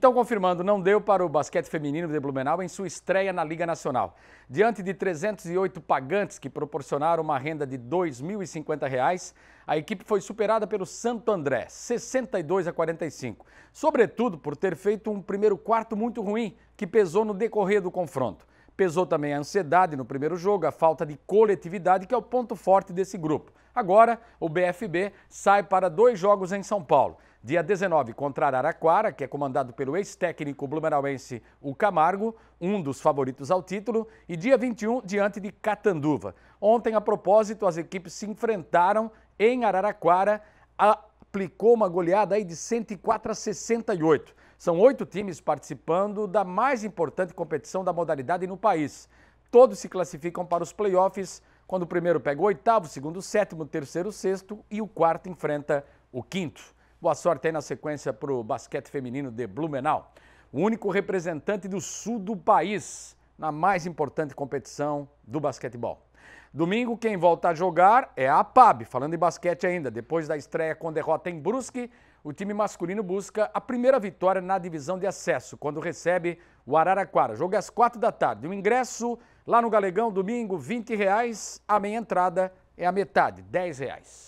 Então, confirmando, não deu para o basquete feminino de Blumenau em sua estreia na Liga Nacional. Diante de 308 pagantes que proporcionaram uma renda de R$ 2.050, a equipe foi superada pelo Santo André, 62 a 45. Sobretudo por ter feito um primeiro quarto muito ruim, que pesou no decorrer do confronto. Pesou também a ansiedade no primeiro jogo, a falta de coletividade, que é o ponto forte desse grupo. Agora, o BFB sai para dois jogos em São Paulo. Dia 19 contra Araraquara, que é comandado pelo ex-técnico blumenauense o Camargo, um dos favoritos ao título, e dia 21 diante de Catanduva. Ontem, a propósito, as equipes se enfrentaram em Araraquara. A aplicou uma goleada aí de 104 a 68. São oito times participando da mais importante competição da modalidade no país. Todos se classificam para os playoffs, quando o primeiro pega o oitavo, o segundo o sétimo, o terceiro o sexto e o quarto enfrenta o quinto. Boa sorte aí na sequência para o basquete feminino de Blumenau. O único representante do sul do país na mais importante competição do basquetebol. Domingo, quem volta a jogar é a PAB. Falando em basquete ainda, depois da estreia com derrota em Brusque, o time masculino busca a primeira vitória na divisão de acesso, quando recebe o Araraquara. Jogo é às quatro da tarde. O ingresso lá no Galegão, domingo, 20 reais. A meia entrada é a metade, 10 reais.